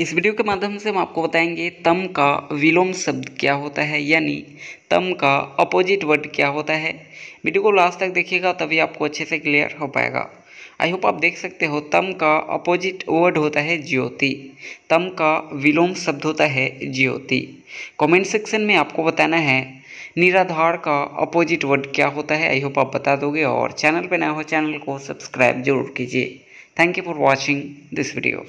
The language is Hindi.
इस वीडियो के माध्यम से हम आपको बताएंगे तम का विलोम शब्द क्या होता है यानी तम का अपोजिट वर्ड क्या होता है वीडियो को लास्ट तक देखिएगा तभी आपको अच्छे से क्लियर हो पाएगा आई होप आप देख सकते हो तम का अपोजिट वर्ड होता है ज्योति तम का विलोम शब्द होता है ज्योति कमेंट सेक्शन में आपको बताना है निराधार का अपोजिट वर्ड क्या होता है आई होप आप बता दोगे और चैनल पर नया हो चैनल को सब्सक्राइब जरूर कीजिए thank you for watching this video